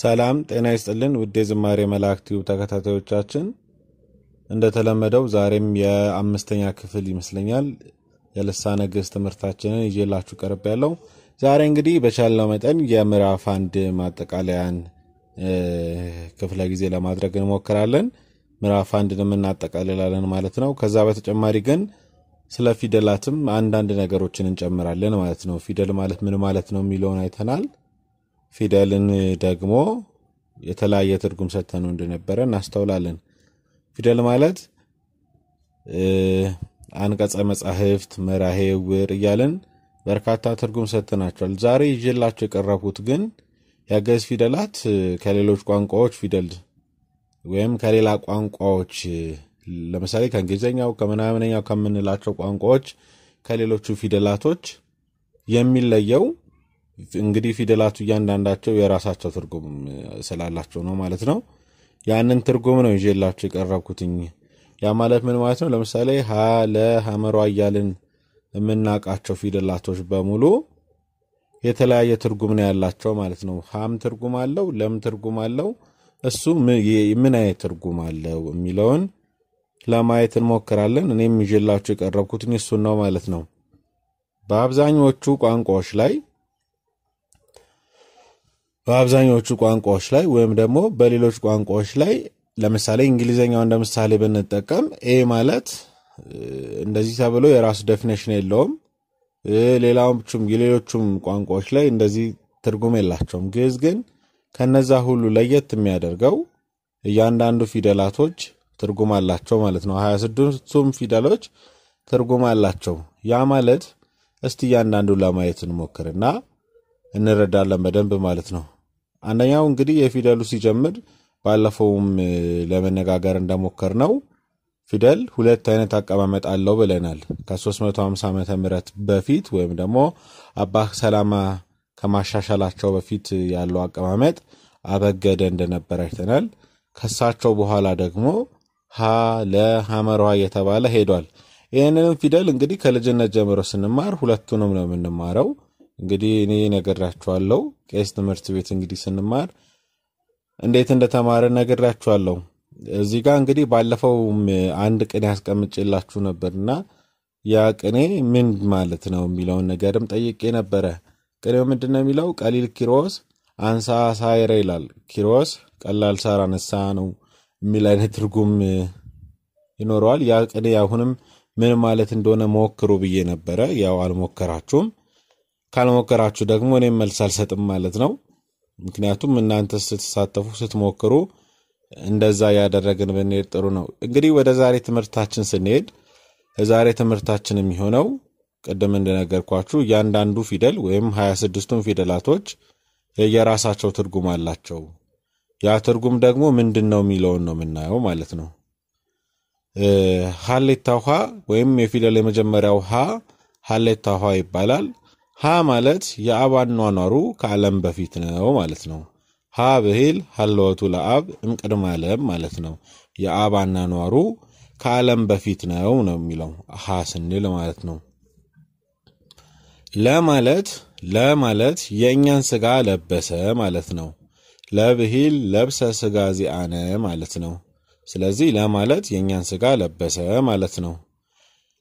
ሰላም ጤና ይስጥልን ውድ የዝማሬ መላእክት ዩብ ተከታታዮቻችን፣ እንደተለመደው ዛሬም የአምስተኛ ክፍል ይመስለኛል የልሳ ግዕዝ ትምህርታችንን ይዤላችሁ ቀርብ ያለው ዛሬ እንግዲህ በቻልነው መጠን የምዕራፍ አንድ ማጠቃለያን ክፍለ ጊዜ ለማድረግ እንሞክራለን። ምዕራፍ አንድን እናጠቃልላለን ማለት ነው። ከዛ በተጨማሪ ግን ስለ ፊደላትም አንዳንድ ነገሮችን እንጨምራለን ማለት ነው። ፊደል ማለት ምን ማለት ነው የሚለውን አይተናል። ፊደልን ደግሞ የተለያየ ትርጉም ሰተነው እንደነበረ እናስተውላለን። ፊደል ማለት አንቀጸ መጻሕፍት፣ መራሄ ውር እያለን በርካታ ትርጉም ሰጥተናቸዋል። ዛሬ ይዤላቸው የቀረቡት ግን የአገዝ ፊደላት ከሌሎች ቋንቋዎች ፊደል ወይም ከሌላ ቋንቋዎች ለምሳሌ ከእንግሊዝኛው ከምናምነኛው ከምንላቸው ቋንቋዎች ከሌሎቹ ፊደላቶች የሚለየው እንግዲህ ፊደላቱ እያንዳንዳቸው የራሳቸው ትርጉም ስላላቸው ነው ማለት ነው። ያንን ትርጉም ነው ይዤላቸው የቀረብኩትኝ። ያ ማለት ምን ማለት ነው? ለምሳሌ ሀ፣ ለ፣ ሐመሯ እያልን የምናውቃቸው ፊደላቶች በሙሉ የተለያየ ትርጉም ነው ያላቸው ማለት ነው። ሀም ትርጉም አለው፣ ለም ትርጉም አለው። እሱ ምን አይነት ትርጉም አለው የሚለውን ለማየት እንሞክራለን። እኔም ይዤላችሁ የቀረብኩትኝ እሱን ነው ማለት ነው። በአብዛኞቹ ቋንቋዎች ላይ በአብዛኞቹ ቋንቋዎች ላይ ወይም ደግሞ በሌሎች ቋንቋዎች ላይ ለምሳሌ እንግሊዘኛው እንደ ምሳሌ ብንጠቀም ኤ ማለት እንደዚህ ተብሎ የራሱ ዴፊኔሽን የለውም። ሌላዎቹም የሌሎቹም ቋንቋዎች ላይ እንደዚህ ትርጉም የላቸውም። ግዕዝ ግን ከነዛ ሁሉ ለየት የሚያደርገው እያንዳንዱ ፊደላቶች ትርጉም አላቸው ማለት ነው። ሀያ ስድስቱም ፊደሎች ትርጉም አላቸው። ያ ማለት እስቲ እያንዳንዱ ለማየት እንሞክርና እንረዳለን በደንብ ማለት ነው። አንደኛው እንግዲህ የፊደሉ ሲጀምር ባለፈውም ለመነጋገር እንደሞከር ነው ፊደል ሁለት አይነት አቀማመጥ አለው ብለናል። ከ350 ዓ ም በፊት ወይም ደግሞ አባ ሰላማ ከማሻሻላቸው በፊት ያለው አቀማመጥ አበገደ እንደነበረ አይተናል። ከሳቸው በኋላ ደግሞ ሀ ለ እየተባለ ሄዷል። ይህንንም ፊደል እንግዲህ ከልጅነት ጀምሮ ስንማር ሁለቱንም ነው የምንማረው። እንግዲህ እኔ ነገራችኋለው ቄስ ትምህርት ቤት እንግዲህ ስንማር እንዴት እንደተማረ ነገራችኋለው እዚህ ጋር እንግዲህ ባለፈውም አንድ ቅኔ ያስቀምጭላችሁ ነበርና ያ ቅኔ ምን ማለት ነው የሚለውን ነገርም ጠይቄ ነበረ። ቅኔው ምንድን ነው የሚለው ቀሊል ኪሮስ አንሳ ሳይረ ይላል። ኪሮስ ቀላል ሳር አነሳ ነው የሚል አይነት ትርጉም ይኖረዋል። ያ ቅኔ አሁንም ምን ማለት እንደሆነ ሞክሩ ብዬ ነበረ። ያው አልሞከራችሁም። ካልሞከራችሁ ደግሞ እኔም መልስ አልሰጥም ማለት ነው። ምክንያቱም እናንተ ስትሳተፉ ስትሞክሩ እንደዛ ያደረግን ብንሄድ ጥሩ ነው። እንግዲህ ወደ ዛሬ ትምህርታችን ስንሄድ ዛሬ ትምህርታችን የሚሆነው ቅድም እንደነገርኳችሁ እያንዳንዱ ፊደል ወይም 26ቱን ፊደላቶች የየራሳቸው ትርጉም አላቸው። ያ ትርጉም ደግሞ ምንድን ነው የሚለውን ነው የምናየው ማለት ነው። ሀሌታ ውሃ ወይም የፊደል የመጀመሪያው ውሃ ሀሌታ ውሃ ይባላል። ሀ ማለት የአባኗኗሩ ከዓለም በፊት ነው ማለት ነው። ሀ ብሂል ሀለወቱ ለአብ እምቅድመ ዓለም ማለት ነው። የአባኗኗሩ ከዓለም በፊት ነው ነው የሚለው ሀ ስንል ማለት ነው። ለማለት ለማለት የእኛን ስጋ ለበሰ ማለት ነው። ለብሂል ለብሰ ስጋ ዚአነ ማለት ነው። ስለዚህ ለማለት የእኛን ስጋ ለበሰ ማለት ነው።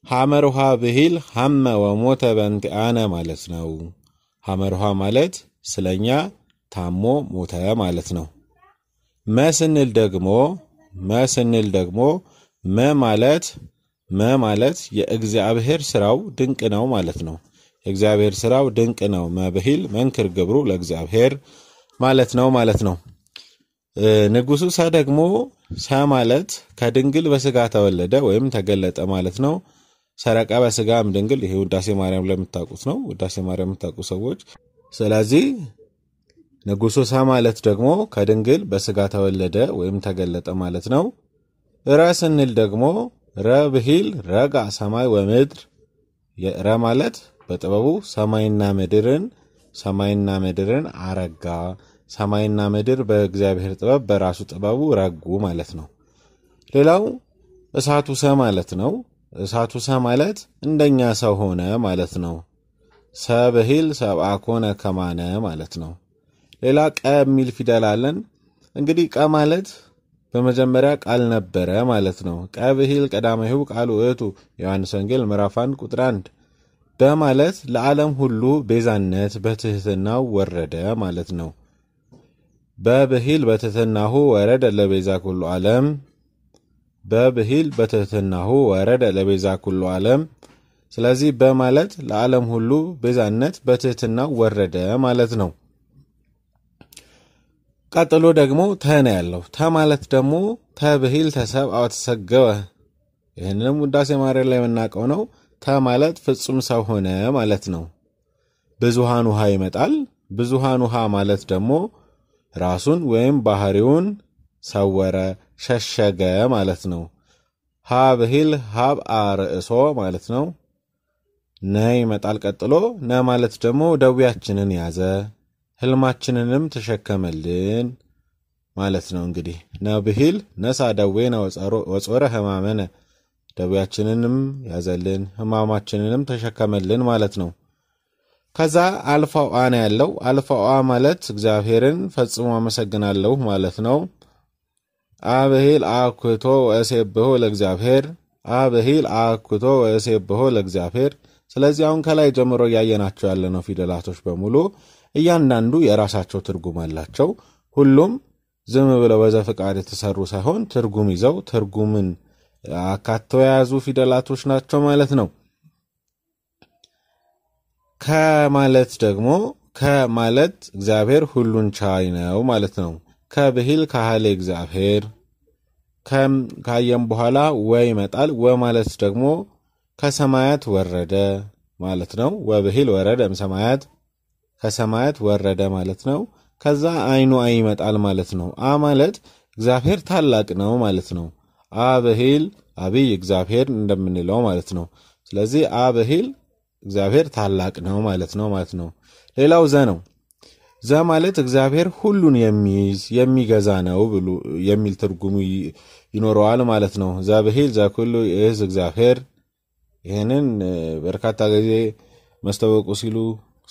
ሐመር ውሃ ብሂል ሐመ ወሞተ በእንቲአነ ማለት ነው። ውሃ ማለት ስለኛ ታሞ ሞተ ማለት ነው። መስንል ደግሞ ስንል ደግሞ መ ማለት መ ማለት የእግዚአብሔር ስራው ድንቅ ነው ማለት ነው። የእግዚአብሔር ስራው ድንቅ ነው ብሂል መንክር ግብሩ ለእግዚአብሔር ማለት ነው ማለት ነው። ንጉሱ ሰ ደግሞ ሰ ማለት ከድንግል በስጋ ተወለደ ወይም ተገለጠ ማለት ነው። ሰረቀ በስጋም ድንግል ይሄ ውዳሴ ማርያም ለምታውቁት ነው። ውዳሴ ማርያም የምታውቁ ሰዎች ስለዚህ ሳ ማለት ደግሞ ከድንግል በስጋ ተወለደ ወይም ተገለጠ ማለት ነው። ረ ስንል ደግሞ ረ ብሂል ረጋ ሰማይ ወምድር ረ ማለት በጥበቡ ሰማይና ምድርን ሰማይና ምድርን አረጋ ሰማይና ምድር በእግዚአብሔር ጥበብ በራሱ ጥበቡ ረጉ ማለት ነው። ሌላው እሳቱ ሰ ማለት ነው። እሳቱ ሰ ማለት እንደኛ ሰው ሆነ ማለት ነው። ሰብህል ሰብአ ኮነ ከማነ ማለት ነው። ሌላ ቀ የሚል ፊደል አለን። እንግዲህ ቀ ማለት በመጀመሪያ ቃል ነበረ ማለት ነው። ቀብሂል ቀዳማይሁ ቃሉ ውእቱ ዮሐንስ ወንጌል ምዕራፍ 1 ቁጥር 1 በማለት ለዓለም ሁሉ ቤዛነት በትህትናው ወረደ ማለት ነው። በብሂል በትህትናሁ ወረደ ለቤዛ ኩሉ ዓለም በብሂል በትህትናሁ ወረደ ለቤዛ ኩሉ ዓለም። ስለዚህ በማለት ለዓለም ሁሉ ቤዛነት በትህትናው ወረደ ማለት ነው። ቀጥሎ ደግሞ ተነ ያለው ተ ማለት ደግሞ ተብሂል ተሰብ ተሰገወ። ይህንንም ውዳሴ ማርያም ላይ የምናውቀው ነው። ተ ማለት ፍጹም ሰው ሆነ ማለት ነው። ብዙሃን ውሃ ይመጣል። ብዙሃን ውሃ ማለት ደግሞ ራሱን ወይም ባህሪውን ሰወረ፣ ሸሸገ ማለት ነው። ሀብሂል ሀብ አርእሶ ማለት ነው። ነ ይመጣል ቀጥሎ። ነ ማለት ደግሞ ደዌያችንን ያዘ ህልማችንንም ተሸከመልን ማለት ነው። እንግዲህ ነብሂል ነሳ ነ ወጾረ ህማመነ ደዌያችንንም ያዘልን ህማማችንንም ተሸከመልን ማለት ነው። ከዛ አልፋው አ ነው ያለው። አልፋው አ ማለት እግዚአብሔርን ፈጽሞ አመሰግናለሁ ማለት ነው። አብሂል አኩቶ ወእሴብሖ ለእግዚአብሔር አብሂል አኩቶ ወእሴብሖ ለእግዚአብሔር። ስለዚህ አሁን ከላይ ጀምሮ እያየናቸው ያለነው ፊደላቶች በሙሉ እያንዳንዱ የራሳቸው ትርጉም አላቸው። ሁሉም ዝም ብለው በዘፈቃድ የተሰሩ ሳይሆን ትርጉም ይዘው ትርጉምን አካተው የያዙ ፊደላቶች ናቸው ማለት ነው። ከማለት ደግሞ ከማለት እግዚአብሔር ሁሉን ቻይ ነው ማለት ነው። ከብሂል ካህል እግዚአብሔር ካየም በኋላ ወ ይመጣል። ወ ማለት ደግሞ ከሰማያት ወረደ ማለት ነው። ወብሂል ወረደ እምሰማያት ከሰማያት ወረደ ማለት ነው። ከዛ አይኑ አይ ይመጣል ማለት ነው። አ ማለት እግዚአብሔር ታላቅ ነው ማለት ነው። አ ብሂል አብይ እግዚአብሔር እንደምንለው ማለት ነው። ስለዚህ አ ብሂል እግዚአብሔር ታላቅ ነው ማለት ነው ማለት ነው። ሌላው ዘ ነው። ዛ ማለት እግዚአብሔር ሁሉን የሚይዝ የሚገዛ ነው የሚል ትርጉሙ ይኖረዋል ማለት ነው። ዛብሄል ኩሉ ይህዝ እግዚአብሔር። ይህንን በርካታ ጊዜ መስተወቁ ሲሉ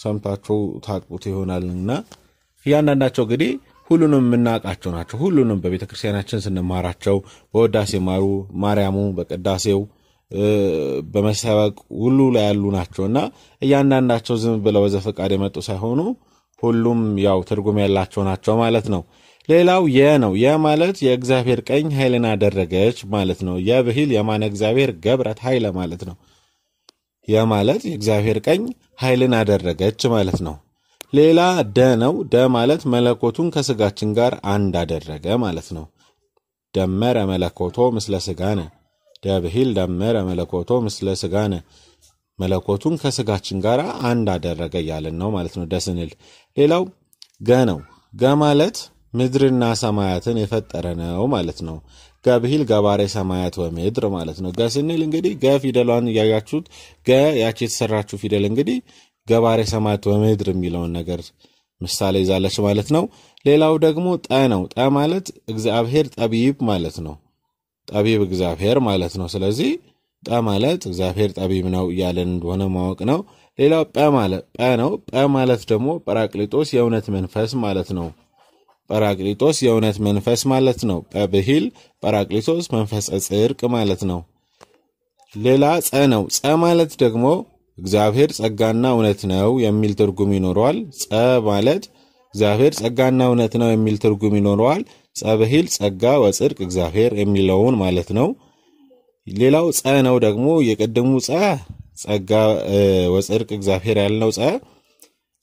ሰምታችሁ ታቁት ይሆናል እና እያንዳንዳቸው እንግዲህ ሁሉንም የምናውቃቸው ናቸው። ሁሉንም በቤተ ክርስቲያናችን ስንማራቸው በወዳሴ ማሩ ማርያሙ በቅዳሴው በመሰበቅ ሁሉ ላይ ያሉ ናቸው እና እያንዳንዳቸው ዝም ብለው በዘፈቃድ የመጡ ሳይሆኑ ሁሉም ያው ትርጉም ያላቸው ናቸው ማለት ነው። ሌላው የ ነው። የ ማለት የእግዚአብሔር ቀኝ ኃይልን አደረገች ማለት ነው። የብሂል የማነ እግዚአብሔር ገብረት ኃይለ ማለት ነው። የ ማለት የእግዚአብሔር ቀኝ ኃይልን አደረገች ማለት ነው። ሌላ ደ ነው። ደ ማለት መለኮቱን ከስጋችን ጋር አንድ አደረገ ማለት ነው። ደመረ መለኮቶ ምስለ ስጋነ። ደብሂል ደመረ መለኮቶ ምስለ ስጋነ መለኮቱን ከስጋችን ጋር አንድ አደረገ እያልን ነው ማለት ነው። ደስንል ሌላው ገ ነው። ገ ማለት ምድርና ሰማያትን የፈጠረ ነው ማለት ነው። ገብሂል ገባሬ ሰማያት ወምድር ማለት ነው። ገ ስንል እንግዲህ ገ ፊደሏን እያያችሁት ገ ያቺ የተሰራችው ፊደል እንግዲህ ገባሬ ሰማያት ወምድር የሚለውን ነገር ምሳሌ ይዛለች ማለት ነው። ሌላው ደግሞ ጠ ነው። ጠ ማለት እግዚአብሔር ጠቢብ ማለት ነው። ጠቢብ እግዚአብሔር ማለት ነው። ስለዚህ ጰ ማለት እግዚአብሔር ጠቢብ ነው እያለን እንደሆነ ማወቅ ነው። ሌላው ጰ ነው። ጰ ማለት ደግሞ ጰራቅሊጦስ የእውነት መንፈስ ማለት ነው። ጰራቅሊጦስ የእውነት መንፈስ ማለት ነው። ጰ ብሂል ጰራቅሊጦስ መንፈስ ጽድቅ ማለት ነው። ሌላ ጸ ነው። ጸ ማለት ደግሞ እግዚአብሔር ጸጋና እውነት ነው የሚል ትርጉም ይኖረዋል። ጸ ማለት እግዚአብሔር ጸጋና እውነት ነው የሚል ትርጉም ይኖረዋል። ጸብሂል ጸጋ ወጽድቅ እግዚአብሔር የሚለውን ማለት ነው። ሌላው ጸ ነው ደግሞ የቀደሙ ጸ ጸጋ ወጽድቅ እግዚአብሔር ያልነው ጸ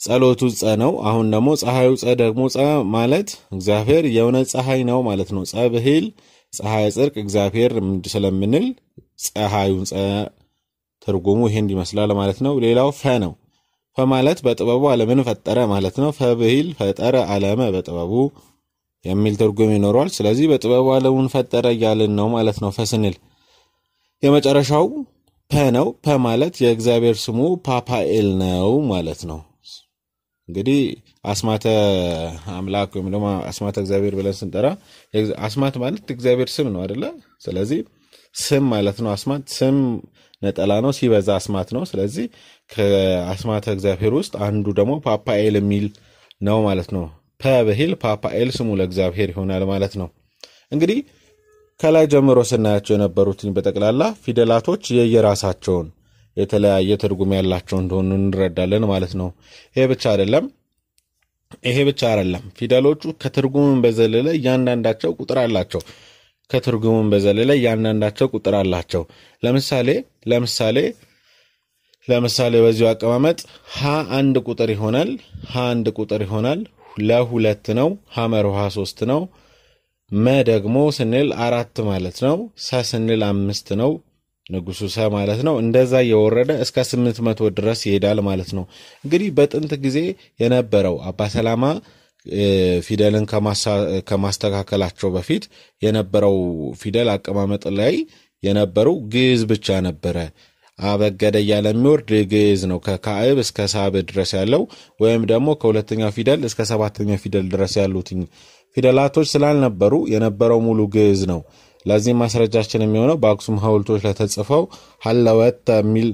ጸሎቱ ጸ ነው። አሁን ደግሞ ፀሐዩ ጸ ደግሞ ጸ ማለት እግዚአብሔር የሆነ ፀሐይ ነው ማለት ነው። ጸ ብሂል ፀሐይ ጽድቅ እግዚአብሔር ስለምንል ፀሐዩን ጸ ትርጉሙ ይሄን ይመስላል ማለት ነው። ሌላው ፈ ነው። ፈ ማለት በጥበቡ ዓለምን ፈጠረ ማለት ነው። ፈ ብሂል ፈጠረ ዓለመ በጥበቡ የሚል ትርጉም ይኖረዋል። ስለዚህ በጥበቡ ዓለሙን ፈጠረ እያልን ነው ማለት ነው ፈ ስንል የመጨረሻው ፐ ነው። ፐ ማለት የእግዚአብሔር ስሙ ፓፓኤል ነው ማለት ነው። እንግዲህ አስማተ አምላክ ወይም ደግሞ አስማተ እግዚአብሔር ብለን ስንጠራ አስማት ማለት እግዚአብሔር ስም ነው አደለ? ስለዚህ ስም ማለት ነው። አስማት ስም ነጠላ ነው፣ ሲበዛ አስማት ነው። ስለዚህ ከአስማተ እግዚአብሔር ውስጥ አንዱ ደግሞ ፓፓኤል የሚል ነው ማለት ነው። ፐ ብሂል ፓፓኤል ስሙ ለእግዚአብሔር ይሆናል ማለት ነው። እንግዲህ ከላይ ጀምሮ ስናያቸው የነበሩትን በጠቅላላ ፊደላቶች የየራሳቸውን የተለያየ ትርጉም ያላቸው እንደሆኑ እንረዳለን ማለት ነው። ይሄ ብቻ አይደለም ይሄ ብቻ አይደለም። ፊደሎቹ ከትርጉምን በዘለለ እያንዳንዳቸው ቁጥር አላቸው። ከትርጉምን በዘለለ እያንዳንዳቸው ቁጥር አላቸው። ለምሳሌ ለምሳሌ ለምሳሌ በዚሁ አቀማመጥ ሀ አንድ ቁጥር ይሆናል። ሀ አንድ ቁጥር ይሆናል። ለሁለት ነው። ሀመር ውሃ ሶስት ነው። መ ደግሞ ስንል አራት ማለት ነው። ሰ ስንል አምስት ነው። ንጉሱ ሰ ማለት ነው። እንደዛ እየወረደ እስከ ስምንት መቶ ድረስ ይሄዳል ማለት ነው። እንግዲህ በጥንት ጊዜ የነበረው አባ ሰላማ ፊደልን ከማስተካከላቸው በፊት የነበረው ፊደል አቀማመጥ ላይ የነበረው ግዕዝ ብቻ ነበረ። አበገደ እያለ የሚወርድ ግዕዝ ነው። ከካዕብ እስከ ሳብ ድረስ ያለው ወይም ደግሞ ከሁለተኛው ፊደል እስከ ሰባተኛው ፊደል ድረስ ያሉት ፊደላቶች ስላልነበሩ የነበረው ሙሉ ግዕዝ ነው። ለዚህም ማስረጃችን የሚሆነው በአክሱም ሐውልቶች ለተጽፈው ሀለወት የሚል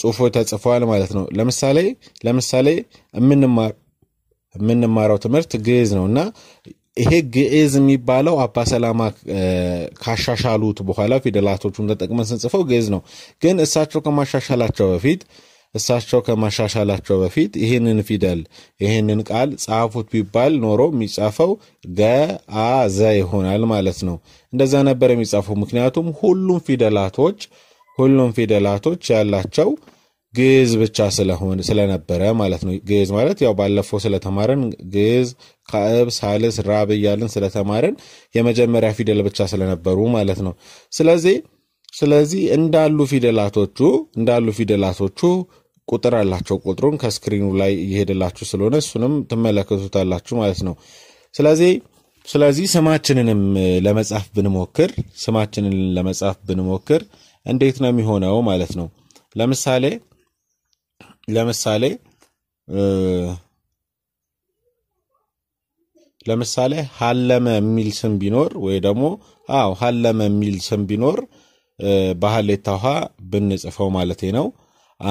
ጽሑፎች ተጽፈዋል ማለት ነው። ለምሳሌ ለምሳሌ የምንማረው ትምህርት ግዕዝ ነው እና ይሄ ግዕዝ የሚባለው አባ ሰላማ ካሻሻሉት በኋላ ፊደላቶቹን ተጠቅመን ስንጽፈው ግዕዝ ነው። ግን እሳቸው ከማሻሻላቸው በፊት እሳቸው ከማሻሻላቸው በፊት ይህንን ፊደል ይህንን ቃል ጻፉት ቢባል ኖሮ የሚጻፈው ገአዘ ይሆናል ማለት ነው። እንደዛ ነበር የሚጻፈው። ምክንያቱም ሁሉም ፊደላቶች ሁሉም ፊደላቶች ያላቸው ግዕዝ ብቻ ስለሆን ስለነበረ ማለት ነው። ግዕዝ ማለት ያው ባለፈው ስለተማረን ግዕዝ ካዕብ፣ ሳልስ፣ ራብ እያልን ስለተማረን የመጀመሪያ ፊደል ብቻ ስለነበሩ ማለት ነው። ስለዚህ ስለዚህ እንዳሉ ፊደላቶቹ እንዳሉ ፊደላቶቹ ቁጥር አላቸው። ቁጥሩን ከስክሪኑ ላይ እየሄደላችሁ ስለሆነ እሱንም ትመለከቱታላችሁ ማለት ነው። ስለዚህ ስለዚህ ስማችንንም ለመጻፍ ብንሞክር ስማችንን ለመጻፍ ብንሞክር እንዴት ነው የሚሆነው ማለት ነው። ለምሳሌ ለምሳሌ ለምሳሌ ሀለመ የሚል ስም ቢኖር ወይ ደግሞ አዎ ሀለመ የሚል ስም ቢኖር በሀሌታ ውሃ ብንጽፈው ማለት ነው።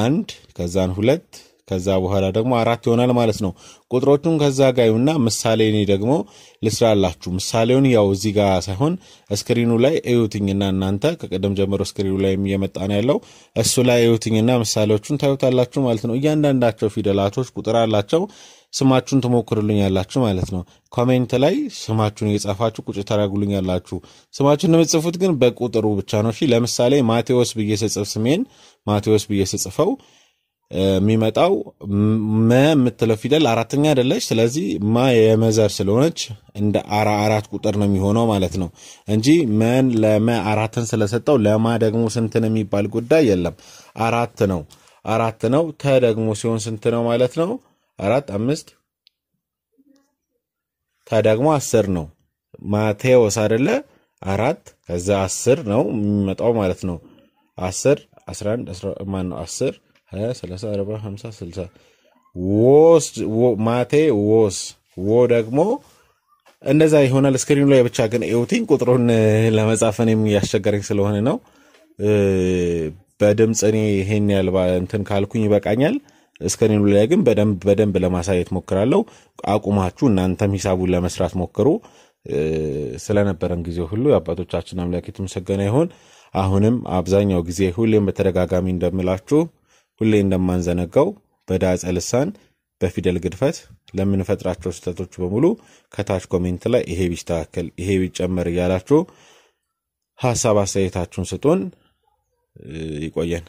አንድ ከዛን ሁለት ከዛ በኋላ ደግሞ አራት ይሆናል ማለት ነው። ቁጥሮቹን ከዛ ጋር ይሁና ምሳሌ እኔ ደግሞ ልስራላችሁ። ምሳሌውን ያው እዚህ ጋር ሳይሆን እስክሪኑ ላይ እዩትኝና እናንተ ከቀደም ጀምሮ እስክሪኑ ላይ እየመጣ ነው ያለው እሱ ላይ እዩትኝና ምሳሌዎቹን ታዩታላችሁ ማለት ነው። እያንዳንዳቸው ፊደላቶች ቁጥር አላቸው። ስማችሁን ትሞክርልኝ ያላችሁ ማለት ነው። ኮሜንት ላይ ስማችሁን እየጻፋችሁ ቁጭ ታደርጉልኝ ያላችሁ። ስማችሁን የምጽፉት ግን በቁጥሩ ብቻ ነው። እሺ ለምሳሌ ማቴዎስ ብዬ ስጽፍ ስሜን ማቴዎስ ብዬ ስጽፈው የሚመጣው መ የምትለው ፊደል አራተኛ አይደለች። ስለዚህ ማ የመዘር ስለሆነች እንደ አራ አራት ቁጥር ነው የሚሆነው ማለት ነው እንጂ መን ለመ አራትን ስለሰጠው ለማ ደግሞ ስንትን የሚባል ጉዳይ የለም። አራት ነው አራት ነው። ተ ደግሞ ሲሆን ስንት ነው ማለት ነው? አራት አምስት። ተ ደግሞ አስር ነው። ማቴዎስ አይደለ? አራት ከዛ አስር ነው የሚመጣው ማለት ነው። አስር አስራ አንድ ማን ነው አስር ሀያ ሰላሳ አርባ ሀምሳ ስልሳ ወስ ማቴ ወስ ወ ደግሞ እንደዛ ይሆናል። ስክሪኑ ላይ ብቻ ግን ኤውቲን ቁጥሩን ለመጻፈን እያስቸገረኝ ስለሆነ ነው። በድምፅ እኔ ይሄን ያል እንትን ካልኩኝ ይበቃኛል። ስክሪኑ ላይ ግን በደንብ በደንብ ለማሳየት ሞክራለሁ። አቁማችሁ እናንተም ሂሳቡን ለመስራት ሞክሩ። ስለነበረን ጊዜ ሁሉ የአባቶቻችን አምላክ የተመሰገነ ይሁን። አሁንም አብዛኛው ጊዜ ሁሌም በተደጋጋሚ እንደምላችሁ ሁሌ እንደማንዘነጋው በዳጸ ልሳን በፊደል ግድፈት ለምንፈጥራቸው ስህተቶች በሙሉ ከታች ኮሜንት ላይ ይሄ ቢስተካከል ይሄ ቢጨመር እያላችሁ ሀሳብ አስተያየታችሁን ስጡን። ይቆየን።